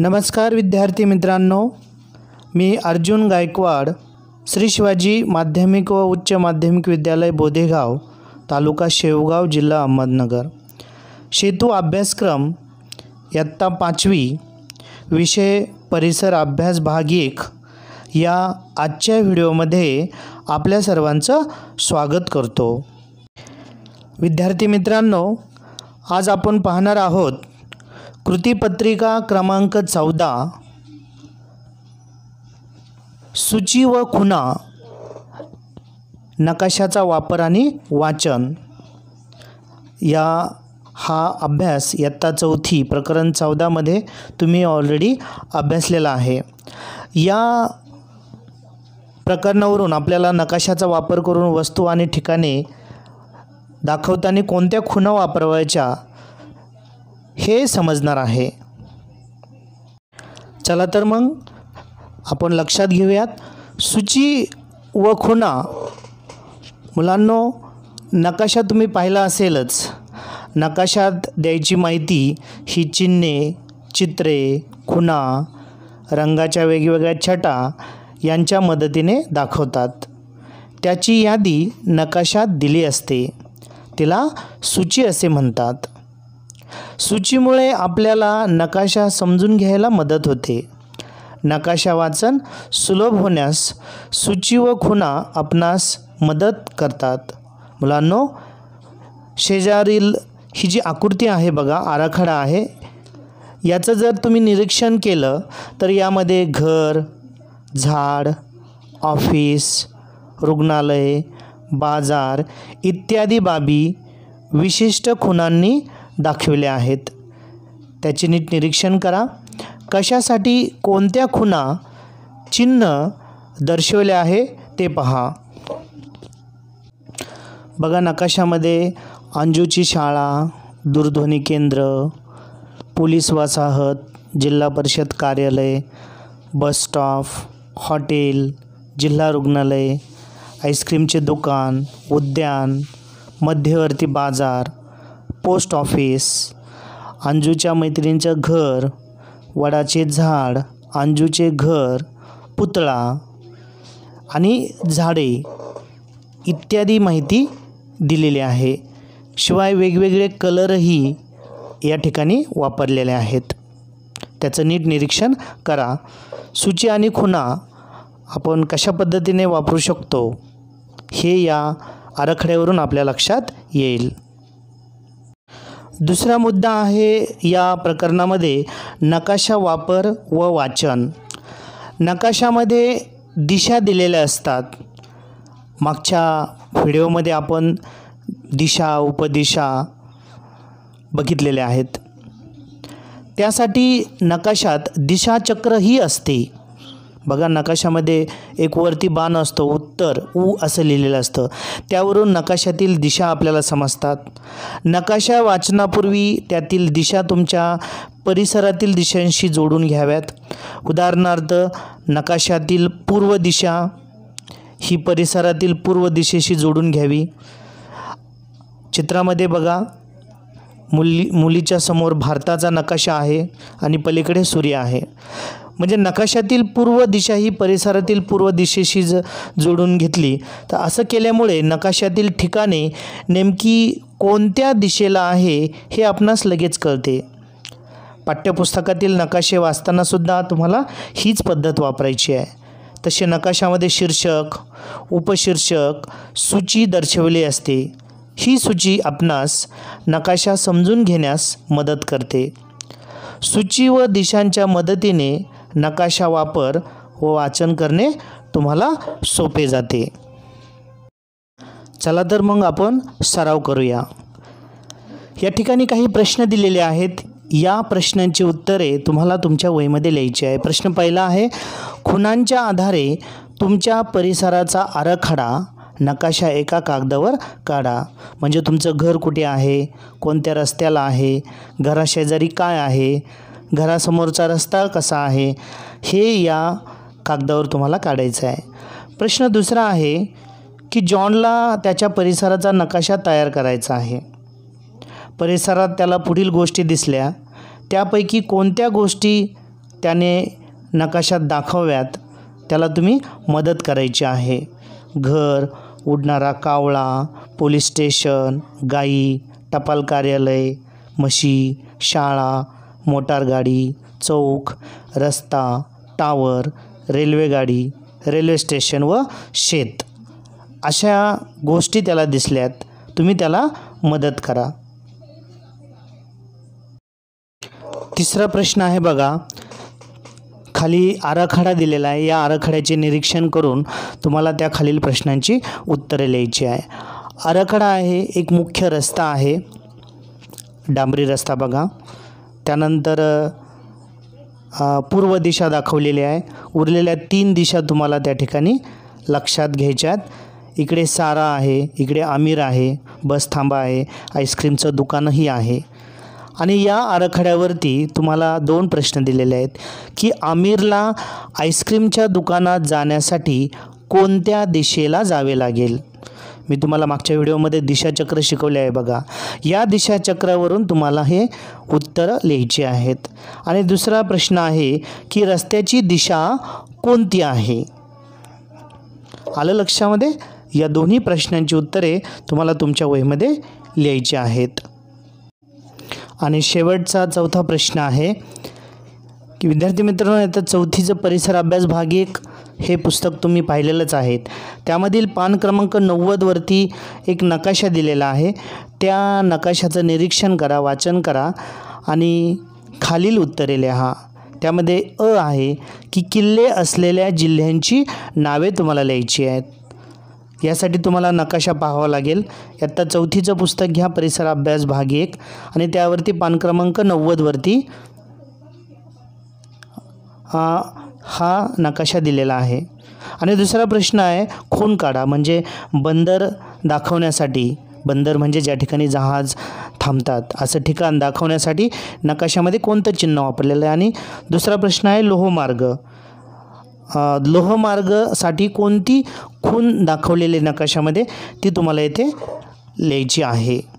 नमस्कार विद्यार्थी मित्रांनो मी अर्जुन गायकवाड श्री शिवाजी माध्यमिक व उच्च माध्यमिक विद्यालय बोधेगाव तालुका शेवगाव जिल्हा अहमदनगर सेतू अभ्यासक्रम इयत्ता पाचवी विषय परिसर अभ्यास भाग एक या आजच्या व्हिडिओमध्ये आपल्या सर्वांचं स्वागत करतो विद्यार्थी मित्रांनो आज आपण पाहणार आहोत कृतीपत्रिका क्रमांक चौदा सूची व खुना, नकाशाचा वापर आणि वाचन या हा अभ्यास इयत्ता चौथी प्रकरण चौदामध्ये तुम्ही ऑलरेडी अभ्यासलेला आहे या प्रकरणावरून आपल्याला नकाशाचा वापर करून वस्तू आणि ठिकाणे दाखवताना कोणत्या खुणा वापरवायच्या हे समजणार आहे चला तर मग आपण लक्षात घेऊयात सूची व खुणा मुलांनो नकाशा तुम्ही पाहिला असेलच नकाशात द्यायची माहिती ही चिन्हे चित्रे खुणा रंगाच्या वेगवेगळ्या छटा यांच्या मदतीने दाखवतात त्याची यादी नकाशात दिली असते तिला सूची असे म्हणतात सूचीमुळे आपल्याला नकाशा समजून घ्यायला मदत होते नकाशा वाचन सुलभ होण्यास सूची व खुणा आपणास मदत करतात मुलांनो शेजारील ही जी आकृती आहे बघा आराखडा आहे याचं जर तुम्ही निरीक्षण केलं तर यामध्ये घर झाड ऑफिस रुग्णालय बाजार इत्यादी बाबी विशिष्ट खुणांनी दाखविले आहेत त्याचे नीट निरीक्षण करा कशासाठी कोणत्या खुणा चिन्ह दर्शवले आहे ते पहा बघा नकाशामध्ये अंजूची शाळा दूरध्वनी केंद्र पोलीस वसाहत जिल्हा परिषद कार्यालय बस स्टॉप हॉटेल जिल्हा रुग्णालय आईस्क्रीमचे दुकान उद्यान मध्यवर्ती बाजार पोस्ट ऑफिस अंजूच्या मैत्रिणीचं घर वडाचे झाड अंजूचे घर पुतळा आणि झाडे इत्यादी माहिती दिलेली आहे शिवाय वेगवेगळे कलरही या ठिकाणी वापरलेले आहेत त्याचं नीट निरीक्षण करा सूची आणि खुणा आपण कशा पद्धतीने वापरू शकतो हे या आराखड्यावरून आपल्या लक्षात येईल दुसरा मुद्दा आहे या प्रकरणामध्ये नकाशा वापर व वाचन नकाशामध्ये दिशा दिलेल्या असतात मागच्या व्हिडिओमध्ये आपण दिशा उपदिशा बघितलेल्या आहेत त्यासाठी नकाशात दिशाचक्रही असते बघा नकाशामध्ये एक वरती बाण असतो उत्तर उ असं लिहिलेलं असतं त्यावरून नकाशातील दिशा आपल्याला समजतात नकाशा वाचनापूर्वी त्यातील दिशा तुमच्या परिसरातील दिशांशी जोडून घ्याव्यात उदाहरणार्थ नकाशातील पूर्व दिशा ही परिसरातील पूर्व दिशेशी जोडून घ्यावी चित्रामध्ये बघा मुली मुलीच्या समोर भारताचा नकाशा आहे आणि पलीकडे सूर्य आहे म्हणजे नकाशातील पूर्व दिशा ही परिसरातील पूर्व दिशेशी ज जोडून घेतली तर असं केल्यामुळे नकाशातील ठिकाणे नेमकी कोणत्या दिशेला आहे हे आपणास लगेच कळते पाठ्यपुस्तकातील नकाशे वाचतानासुद्धा तुम्हाला हीच पद्धत वापरायची आहे तसे नकाशामध्ये शीर्षक उपशीर्षक सूची दर्शवली असते ही सूची आपणास नकाशा समजून घेण्यास मदत करते सूची व दिशांच्या मदतीने नकाशा वापर व वाचन करणे तुम्हाला सोपे जाते चला तर मग आपण सराव करूया या ठिकाणी काही प्रश्न दिलेले आहेत या प्रश्नांची उत्तरे तुम्हाला तुमच्या वहीमध्ये लिहायची आहे प्रश्न पहिला आहे खुणांच्या आधारे तुमच्या परिसराचा आराखडा नकाशा एका कागदावर काढा म्हणजे तुमचं घर कुठे आहे कोणत्या रस्त्याला आहे घराशेजारी काय आहे घरासमोरचा रस्ता कसा आहे हे या कागदावर तुम्हाला काढायचं आहे प्रश्न दुसरा आहे की जॉनला त्याच्या परिसराचा नकाशा तयार करायचा आहे परिसरात त्याला पुढील गोष्टी दिसल्या त्यापैकी कोणत्या गोष्टी त्याने नकाशात दाखवव्यात त्याला तुम्ही मदत करायची आहे घर उडणारा कावळा पोलीस स्टेशन गाई टपाल कार्यालय म्हशी शाळा मोटारगाडी चौक रस्ता टावर रेल्वेगाडी रेल्वे स्टेशन व शेत अशा गोष्टी त्याला दिसल्यात तुम्ही त्याला मदत करा तिसरा प्रश्न आहे बघा खाली आराखडा दिलेला आहे या आराखड्याचे निरीक्षण करून तुम्हाला त्या खालील प्रश्नांची उत्तरे लिहायची आहे आराखडा आहे एक मुख्य रस्ता आहे डांबरी रस्ता बघा त्यानंतर पूर्व दिशा दाखवलेली आहे उरलेल्या तीन दिशा तुम्हाला त्या ठिकाणी लक्षात घ्यायच्यात इकडे सारा आहे इकडे आमिर आहे बस थांबा आहे आईस्क्रीमचं दुकानही आहे आणि या आराखड्यावरती तुम्हाला दोन प्रश्न दिलेले आहेत की आमिरला आईस्क्रीमच्या दुकानात जाण्यासाठी कोणत्या दिशेला जावे लागेल मी तुम्हाला मागच्या व्हिडिओमध्ये दिशाचक्र शिकवले आहे बघा या दिशाचक्रावरून तुम्हाला हे उत्तरं लिहायचे आहेत आणि दुसरा प्रश्न आहे की रस्त्याची दिशा कोणती आहे आलं लक्षामध्ये या दोन्ही प्रश्नांची उत्तरे तुम्हाला तुमच्या वहीमध्ये लिहायची आहेत आणि शेवटचा चौथा प्रश्न आहे की विद्यार्थी मित्रांनो आता चौथीचं परिसर अभ्यास भाग एक हे पुस्तक तुम्ही पाहिलेलंच आहेत त्यामधील पान क्रमांक नव्वदवरती एक नकाशा दिलेला आहे त्या नकाशाचं निरीक्षण करा वाचन करा आणि खालील उत्तरे लिहा त्यामध्ये अ आहे की किल्ले असलेल्या जिल्ह्यांची नावे तुम्हाला लिहायची आहेत यासाठी तुम्हाला नकाशा पाहावा लागेल आत्ता चौथीचं पुस्तक घ्या परिसर अभ्यास भाग एक आणि त्यावरती पान क्रमांक नव्वदवरती हा हा नकाशा दिलेला आहे आणि दुसरा प्रश्न आहे खून काढा म्हणजे बंदर दाखवण्यासाठी बंदर म्हणजे ज्या ठिकाणी जहाज थांबतात असं ठिकाण दाखवण्यासाठी नकाशामध्ये कोणतं चिन्ह वापरलेलं आहे आणि दुसरा प्रश्न आहे लोहमार्ग लोहमार्गसाठी कोणती खून दाखवलेली नकाशामध्ये ती तुम्हाला येथे लिहायची आहे